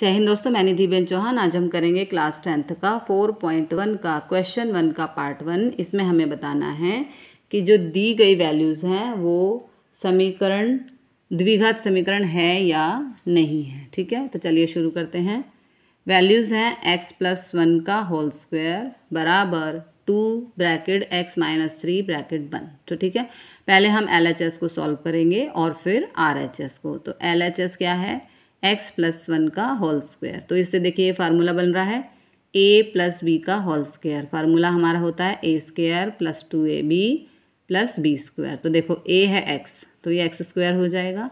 जय हिंद दोस्तों मैं निधि बेन चौहान आज हम करेंगे क्लास टेंथ का फोर पॉइंट वन का क्वेश्चन वन का पार्ट वन इसमें हमें बताना है कि जो दी गई वैल्यूज़ हैं वो समीकरण द्विघात समीकरण है या नहीं है ठीक है तो चलिए शुरू करते हैं वैल्यूज़ हैं एक्स प्लस वन का होल स्क्वायर बराबर two bracket x minus three bracket one तो ठीक है पहले हम एल एच एस को सॉल्व करेंगे और फिर आर एच एस को तो एल एच एस क्या है एक्स प्लस वन का होल स्क्वायर तो इससे देखिए ये फार्मूला बन रहा है ए प्लस बी का होल स्क्वायर फार्मूला हमारा होता है a square plus two a b plus b square तो देखो ए है एक्स तो ये एक्स स्क्वायर हो जाएगा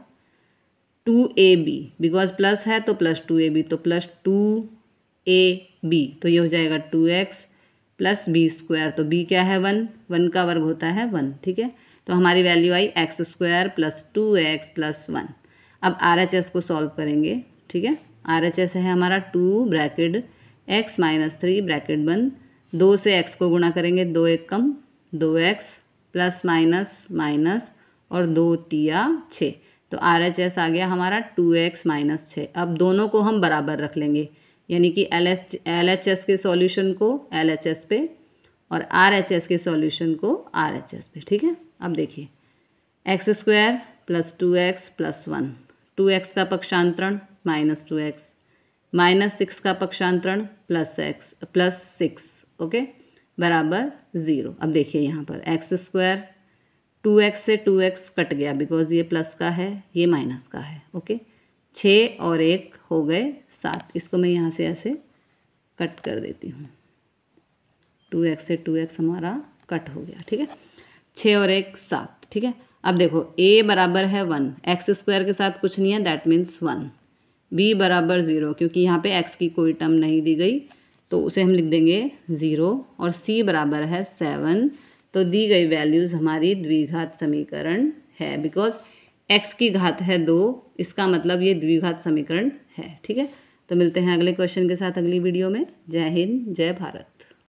two a b because plus है तो प्लस टू ए बी तो प्लस टू ए बी तो ये हो जाएगा two x plus b square तो बी क्या है वन वन का वर्ग होता है वन ठीक है तो हमारी वैल्यू आई x square plus two x plus one अब आर एच एस को सॉल्व करेंगे ठीक है आर एच एस है हमारा two bracket x minus three bracket one दो से एक्स को गुणा करेंगे दो एक कम दो एक्स प्लस माइनस माइनस और दो तिया छः तो आर एच एस आ गया हमारा टू एक्स माइनस छः अब दोनों को हम बराबर रख लेंगे यानी कि L S L H S के सॉल्यूशन को एल एच एस पे और आर एच एस के सॉल्यूशन को आर एच एस पे ठीक है अब देखिए x square plus two x plus one two x का पक्षांतरण minus two x minus six का पक्षांतरण plus x plus six okay बराबर ज़ीरो अब देखिए यहाँ पर एक्स स्क्वायर टू एक्स से टू एक्स कट गया बिकॉज ये प्लस का है ये माइनस का है ओके छः और एक हो गए सात इसको मैं यहाँ से ऐसे कट कर देती हूँ टू एक्स से टू एक्स हमारा कट हो गया ठीक है छः और एक सात ठीक है अब देखो ए बराबर है वन एक्स स्क्वायर के साथ कुछ नहीं है दैट मीन्स वन बी बराबर ज़ीरो क्योंकि यहाँ पे एक्स की कोई टर्म नहीं दी गई तो उसे हम लिख देंगे ज़ीरो और सी बराबर है सेवन तो दी गई वैल्यूज़ हमारी द्विघात समीकरण है बिकॉज एक्स की घात है दो इसका मतलब ये द्विघात समीकरण है ठीक है तो मिलते हैं अगले क्वेश्चन के साथ अगली वीडियो में जय हिंद जय भारत